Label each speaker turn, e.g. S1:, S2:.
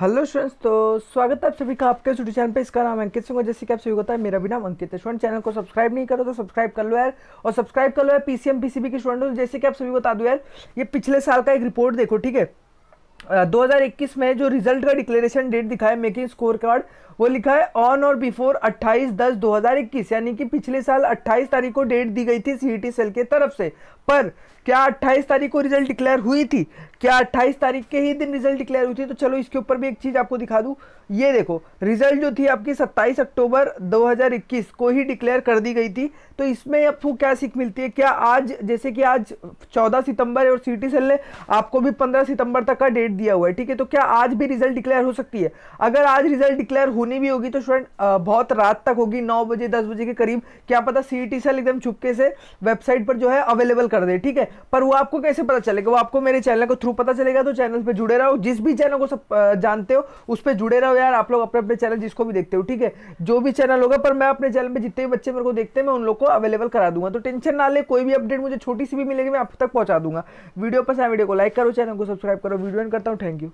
S1: hello students तो स्वागत है आप सभी का आपके यूट्यूब चैनल पे इसका नाम अंकित सिंह जैसे कि आप सभी को है मेरा भी नाम अंकित है स्टूडेंट चैनल को सब्सक्राइब नहीं करो तो सब्सक्राइब कर लो यार और सब्सक्राइब कर लो यार पीसीएम पीसीबी के स्टूडेंट जैसे कि आप सभी को बता दो यार ये पिछले साल का एक रिपोर्ट देखो ठीक है इक्कीस में जो रिजल्ट का डिक्लेरेशन डेट दिखा है मेकिंग स्कोर कार्ड वो लिखा है ऑन और बिफोर 28 दस 2021 यानी कि पिछले साल 28 तारीख को डेट दी गई थी सीईटी सेल e के तरफ से पर क्या 28 तारीख को रिजल्ट डिक्लेयर हुई थी क्या 28 तारीख के ही दिन रिजल्ट डिक्लेयर हुई थी तो चलो इसके ऊपर भी एक चीज़ आपको दिखा दू ये देखो रिजल्ट जो थी आपकी 27 अक्टूबर 2021 को ही डिक्लेयर कर दी गई थी तो इसमें आपको क्या सीख मिलती है क्या आज जैसे कि आज 14 सितंबर है और सिटी सेल e ने आपको भी 15 सितंबर तक का डेट दिया हुआ है ठीक है तो क्या आज भी रिजल्ट डिक्लेयर हो सकती है अगर आज रिजल्ट डिक्लेयर हो होनी भी होगी तो स्टूडेंट बहुत रात तक होगी नौ बजे दस बजे के करीब क्या पता सी ई सेल एकदम छुपके से वेबसाइट पर जो है अवेलेबल कर दे ठीक है पर वो आपको कैसे पता चलेगा वो आपको मेरे चैनल को थ्रू पता चलेगा तो चैनल पर जुड़े रहो जिस भी चैनल को सब जानते हो उस पर जुड़े रहो यार आप लोग अपने अपने चैनल जिसको भी देखते हो ठीक है जो भी चैनल होगा पर मैं अपने चैनल पर जितने भी बच्चे मेरे को देखते हैं मैं उन लोग को अवेलेबल करा दूंगा तो टेंशन ना ले कोई भी अपडेट मुझे छोटी सी भी मिलेगी मैं आप तक पहुंचा दूंगा वीडियो पसंद है वीडियो को लाइक करो चैनल को सब्सक्राइब करो वीडियो एंड करता हूँ थैंक यू